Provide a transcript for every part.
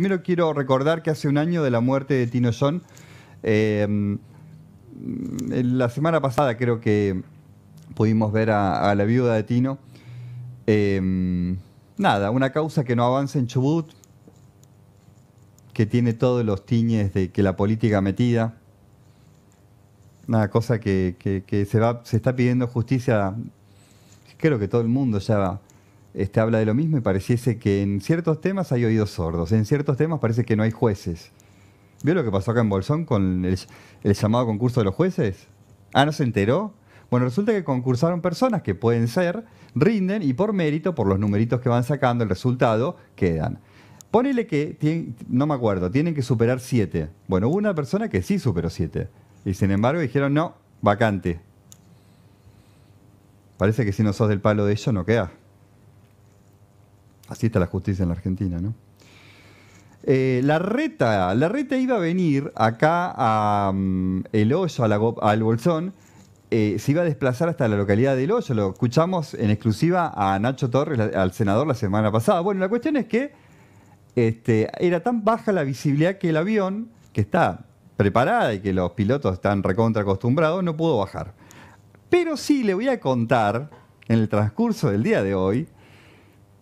Primero quiero recordar que hace un año de la muerte de Tino John, em, la semana pasada creo que pudimos ver a, la viuda de Tino. Em, nada, una causa que no avanza en Chubut, que tiene todos los tiñes de que la política metida. Una cosa que, se, va, se está pidiendo justicia, creo que todo el mundo ya va este, habla de lo mismo y pareciese que en ciertos temas hay oídos sordos, en ciertos temas parece que no hay jueces. ¿Vio lo que pasó acá en Bolsón con el, llamado concurso de los jueces? Ah, ¿no se enteró? Bueno, resulta que concursaron personas que pueden ser, rinden y por mérito, por los numeritos que van sacando, el resultado, quedan. Ponele que, no me acuerdo, tienen que superar siete. Bueno, hubo una persona que sí superó siete. Y sin embargo dijeron, no, vacante. Parece que si no sos del palo de ellos no queda. Así está la justicia en la Argentina, ¿no? Eh, la reta, la reta iba a venir acá a mm, El Hoyo, a la, al Bolsón, eh, se iba a desplazar hasta la localidad de El Hoyo. Lo escuchamos en exclusiva a Nacho Torres, al senador, la semana pasada. Bueno, la cuestión es que este, era tan baja la visibilidad que el avión, que está preparada y que los pilotos están recontra acostumbrados, no pudo bajar. Pero sí, le voy a contar en el transcurso del día de hoy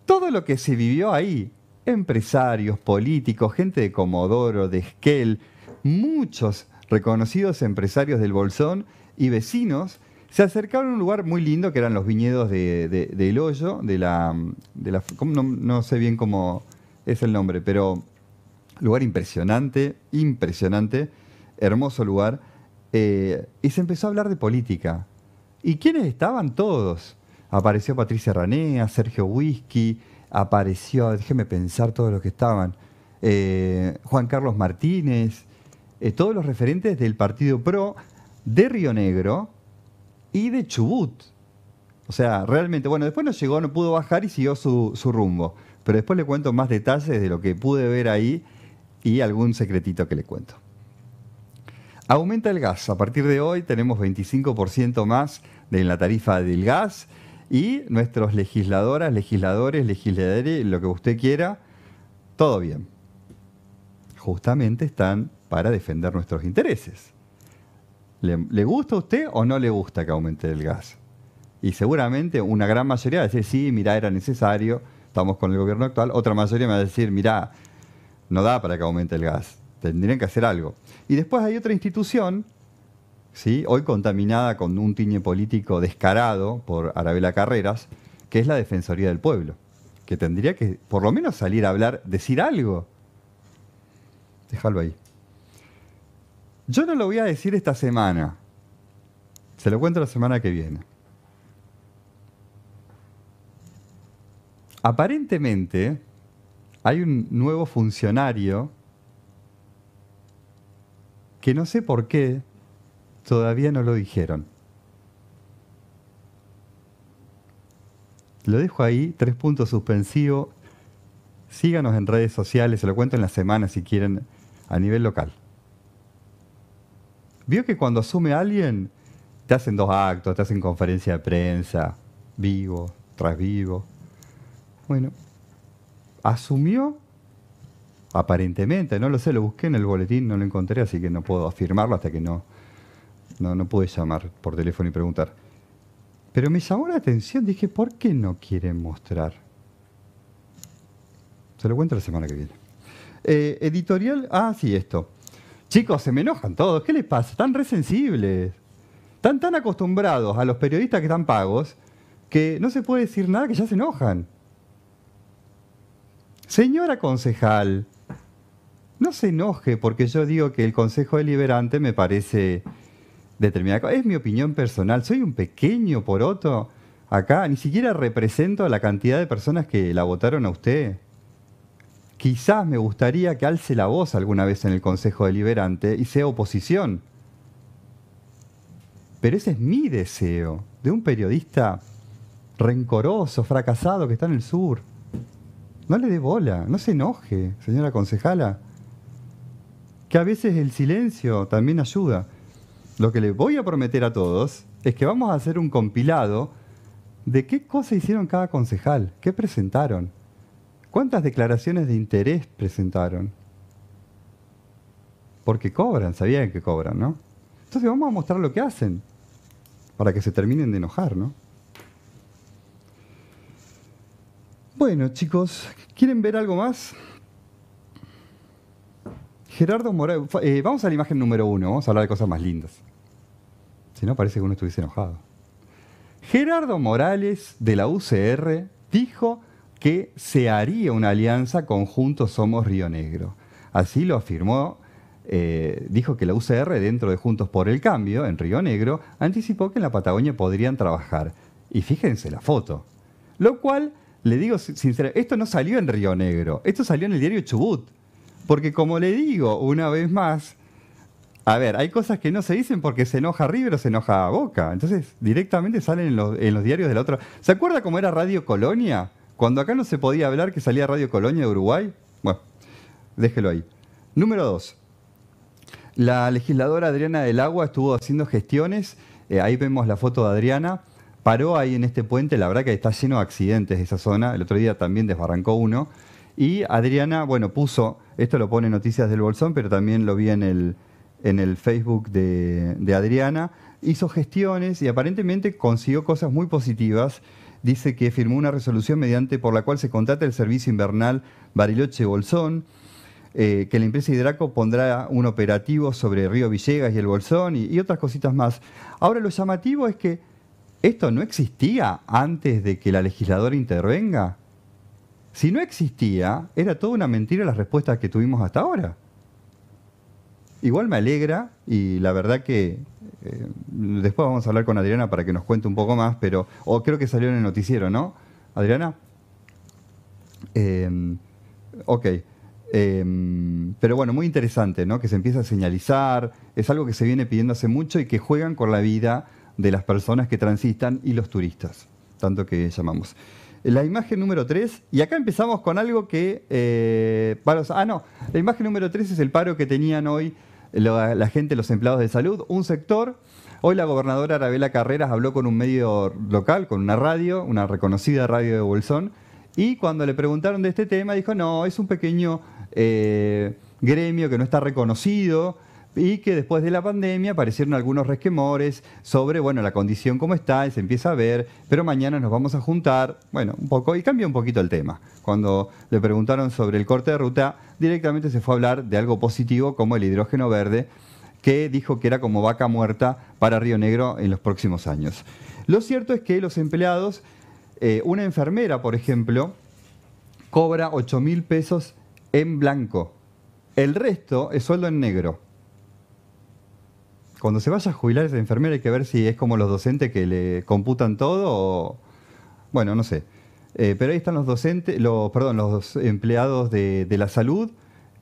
todo lo que se vivió ahí. Empresarios, políticos, gente de Comodoro, de Esquel, muchos reconocidos empresarios del Bolsón y vecinos se acercaron a un lugar muy lindo que eran los viñedos de, Hoyo, de la. no, sé bien cómo es el nombre, pero lugar impresionante, impresionante, hermoso lugar. Eh, y se empezó a hablar de política. ¿Y quiénes estaban todos? Apareció Patricia Ranea, Sergio Whisky, apareció, déjeme pensar todos los que estaban, eh, Juan Carlos Martínez, eh, todos los referentes del Partido PRO de Río Negro y de Chubut. O sea, realmente, bueno, después no llegó, no pudo bajar y siguió su, su rumbo. Pero después le cuento más detalles de lo que pude ver ahí y algún secretito que le cuento. Aumenta el gas. A partir de hoy tenemos 25% más en la tarifa del gas y nuestros legisladoras, legisladores, legisladores, lo que usted quiera, todo bien. Justamente están para defender nuestros intereses. ¿Le, gusta a usted o no le gusta que aumente el gas? Y seguramente una gran mayoría va a decir, sí, mira, era necesario, estamos con el gobierno actual. Otra mayoría me va a decir, mira, no da para que aumente el gas, tendrían que hacer algo. Y después hay otra institución hoy contaminada con un tiñe político descarado por Arabela Carreras, que es la Defensoría del Pueblo, que tendría que por lo menos salir a hablar, decir algo. Déjalo ahí. Yo no lo voy a decir esta semana. Se lo cuento la semana que viene. Aparentemente hay un nuevo funcionario que no sé por qué Todavía no lo dijeron. Lo dejo ahí, tres puntos suspensivos. Síganos en redes sociales, se lo cuento en la semana si quieren, a nivel local. Vio que cuando asume alguien, te hacen dos actos, te hacen conferencia de prensa, vivo, tras vivo. Bueno, asumió, aparentemente, no lo sé, lo busqué en el boletín, no lo encontré, así que no puedo afirmarlo hasta que no no, no pude llamar por teléfono y preguntar. Pero me llamó la atención, dije, ¿por qué no quieren mostrar? Se lo cuento la semana que viene. Eh, editorial, ah, sí, esto. Chicos, se me enojan todos, ¿qué les pasa? Están resensibles. Están tan acostumbrados a los periodistas que están pagos que no se puede decir nada que ya se enojan. Señora concejal, no se enoje porque yo digo que el Consejo Deliberante me parece es mi opinión personal, soy un pequeño poroto acá, ni siquiera represento a la cantidad de personas que la votaron a usted. Quizás me gustaría que alce la voz alguna vez en el Consejo Deliberante y sea oposición. Pero ese es mi deseo, de un periodista rencoroso, fracasado que está en el sur. No le dé bola, no se enoje, señora concejala. Que a veces el silencio también ayuda lo que les voy a prometer a todos es que vamos a hacer un compilado de qué cosa hicieron cada concejal, qué presentaron, cuántas declaraciones de interés presentaron. Porque cobran, sabían que cobran, ¿no? Entonces vamos a mostrar lo que hacen para que se terminen de enojar, ¿no? Bueno, chicos, ¿quieren ver algo más? Gerardo Morales, eh, vamos a la imagen número uno, vamos a hablar de cosas más lindas. Si no, parece que uno estuviese enojado. Gerardo Morales, de la UCR, dijo que se haría una alianza con Juntos Somos Río Negro. Así lo afirmó, eh, dijo que la UCR, dentro de Juntos por el Cambio, en Río Negro, anticipó que en la Patagonia podrían trabajar. Y fíjense la foto. Lo cual, le digo sinceramente, esto no salió en Río Negro, esto salió en el diario Chubut. Porque como le digo una vez más, a ver, hay cosas que no se dicen porque se enoja River o se enoja a Boca. Entonces, directamente salen en los, diarios de la otra. ¿Se acuerda cómo era Radio Colonia? Cuando acá no se podía hablar que salía Radio Colonia de Uruguay. Bueno, déjelo ahí. Número dos. La legisladora Adriana del Agua estuvo haciendo gestiones. Eh, ahí vemos la foto de Adriana. Paró ahí en este puente. La verdad que está lleno de accidentes esa zona. El otro día también desbarrancó uno. Y Adriana, bueno, puso, esto lo pone Noticias del Bolsón, pero también lo vi en el, en el Facebook de, Adriana, hizo gestiones y aparentemente consiguió cosas muy positivas. Dice que firmó una resolución mediante por la cual se contrata el servicio invernal Bariloche-Bolsón, eh, que la empresa Hidraco pondrá un operativo sobre Río Villegas y el Bolsón y, y, otras cositas más. Ahora, lo llamativo es que esto no existía antes de que la legisladora intervenga. Si no existía, era toda una mentira las respuestas que tuvimos hasta ahora. Igual me alegra y la verdad que eh, después vamos a hablar con Adriana para que nos cuente un poco más, pero o creo que salió en el noticiero, ¿no? Adriana. Em, ok. Em, pero bueno, muy interesante, ¿no? Que se empieza a señalizar, es algo que se viene pidiendo hace mucho y que juegan con la vida de las personas que transitan y los turistas, tanto que llamamos. La imagen número 3, y acá empezamos con algo que... Eh, ah, no, la imagen número 3 es el paro que tenían hoy la, gente, los empleados de salud, un sector. Hoy la gobernadora Arabela Carreras habló con un medio local, con una radio, una reconocida radio de Bolsón, y cuando le preguntaron de este tema dijo, no, es un pequeño eh, gremio que no está reconocido, y que después de la pandemia aparecieron algunos resquemores sobre, bueno, la condición como está, se empieza a ver, pero mañana nos vamos a juntar, bueno, un poco, y cambia un poquito el tema. Cuando le preguntaron sobre el corte de ruta, directamente se fue a hablar de algo positivo como el hidrógeno verde, que dijo que era como vaca muerta para Río Negro en los próximos años. Lo cierto es que los empleados, eh, una enfermera, por ejemplo, cobra 8 mil pesos en blanco. El resto es sueldo en negro cuando se vaya a jubilar esa enfermera hay que ver si es como los docentes que le computan todo o... Bueno, no sé. Eh, pero ahí están los docentes, los, perdón, los empleados de, la salud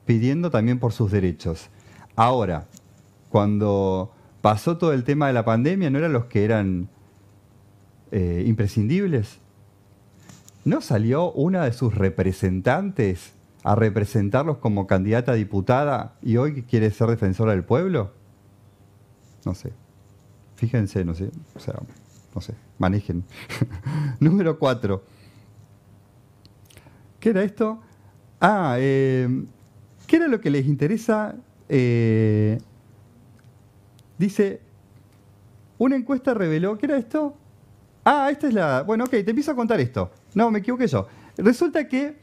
pidiendo también por sus derechos. Ahora, cuando pasó todo el tema de la pandemia, ¿no eran los que eran eh, imprescindibles? ¿No salió una de sus representantes a representarlos como candidata diputada y hoy quiere ser defensora del pueblo? no sé. Fíjense, no sé. O sea, no sé. Manejen. Número 4. ¿Qué era esto? Ah, eh, ¿qué era lo que les interesa? Eh, dice, una encuesta reveló, ¿qué era esto? Ah, esta es la... Bueno, ok, te empiezo a contar esto. No, me equivoqué yo. Resulta que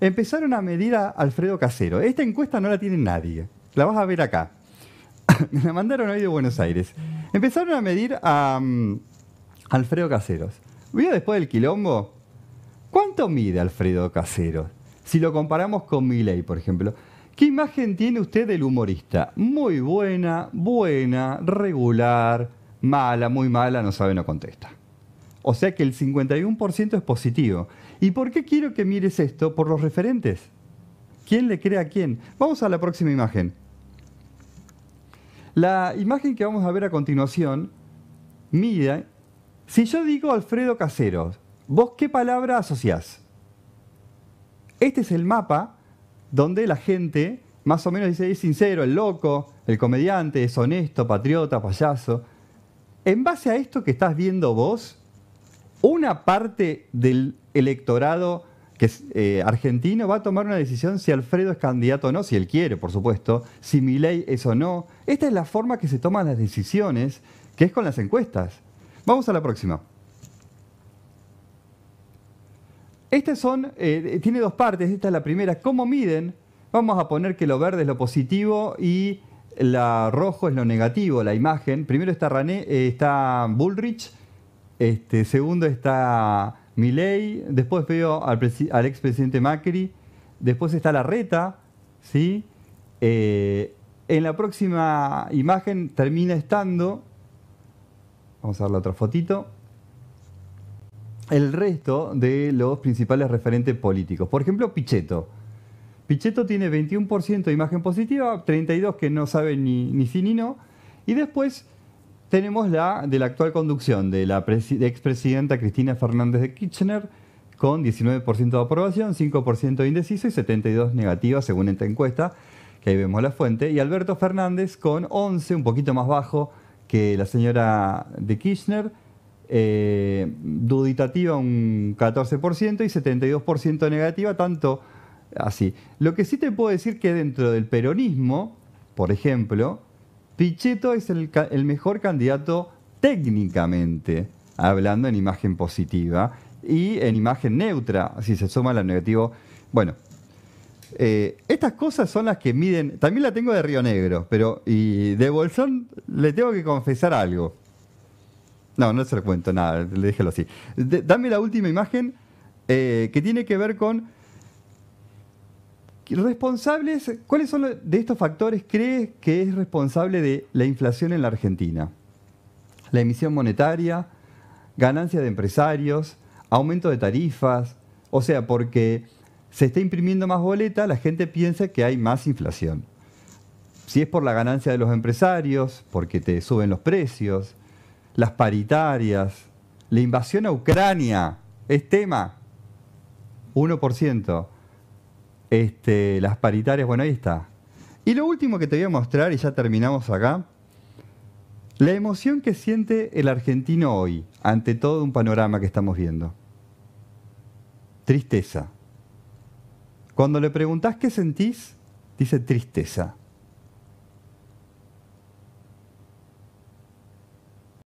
empezaron a medir a Alfredo Casero. Esta encuesta no la tiene nadie. La vas a ver acá. me la mandaron hoy de Buenos Aires. Empezaron a medir a mm, Alfredo Caseros. ¿Vio después del quilombo? ¿Cuánto mide Alfredo Caseros? Si lo comparamos con miley por ejemplo. ¿Qué imagen tiene usted del humorista? Muy buena, buena, regular, mala, muy mala, no sabe, no contesta. O sea que el 51% es positivo. ¿Y por qué quiero que mires esto? Por los referentes. ¿Quién le cree a quién? Vamos a la próxima imagen. La imagen que vamos a ver a continuación mide. Si yo digo Alfredo Caseros, ¿vos qué palabra asociás? Este es el mapa donde la gente más o menos dice es sincero, el loco, el comediante, es honesto, patriota, payaso. En base a esto que estás viendo vos, una parte del electorado que eh, Argentino va a tomar una decisión si Alfredo es candidato o no, si él quiere, por supuesto, si mi ley es o no. Esta es la forma que se toman las decisiones, que es con las encuestas. Vamos a la próxima. Estas son, eh, tiene dos partes, esta es la primera, ¿cómo miden? Vamos a poner que lo verde es lo positivo y la rojo es lo negativo, la imagen. Primero está, Rané, eh, está Bullrich, este, segundo está Milei, después veo al, al expresidente Macri, después está la reta, ¿sí? Eh, en la próxima imagen termina estando, vamos a darle otra fotito, el resto de los principales referentes políticos. Por ejemplo, Pichetto. Pichetto tiene 21% de imagen positiva, 32% que no sabe ni, ni sí ni no, y después tenemos la de la actual conducción de la expresidenta Cristina Fernández de Kirchner con 19% de aprobación, 5% indeciso y 72 negativa, según esta encuesta, que ahí vemos la fuente, y Alberto Fernández con 11, un poquito más bajo que la señora de Kirchner, eh, duditativa un 14% y 72% negativa, tanto así. Lo que sí te puedo decir que dentro del peronismo, por ejemplo, Pichetto es el, mejor candidato técnicamente, hablando en imagen positiva y en imagen neutra, si se suma la negativo. Bueno, eh, estas cosas son las que miden. También la tengo de Río Negro, pero. Y de Bolsón le tengo que confesar algo. No, no se lo cuento nada, le déjelo así. dame la última imagen eh, que tiene que ver con responsables, ¿cuáles son de estos factores crees que es responsable de la inflación en la Argentina? La emisión monetaria, ganancia de empresarios, aumento de tarifas, o sea, porque se está imprimiendo más boleta, la gente piensa que hay más inflación. Si es por la ganancia de los empresarios, porque te suben los precios, las paritarias, la invasión a Ucrania, es tema, 1%. Este, las paritarias, bueno, ahí está. Y lo último que te voy a mostrar, y ya terminamos acá, la emoción que siente el argentino hoy ante todo un panorama que estamos viendo. Tristeza. Cuando le preguntás qué sentís, dice tristeza.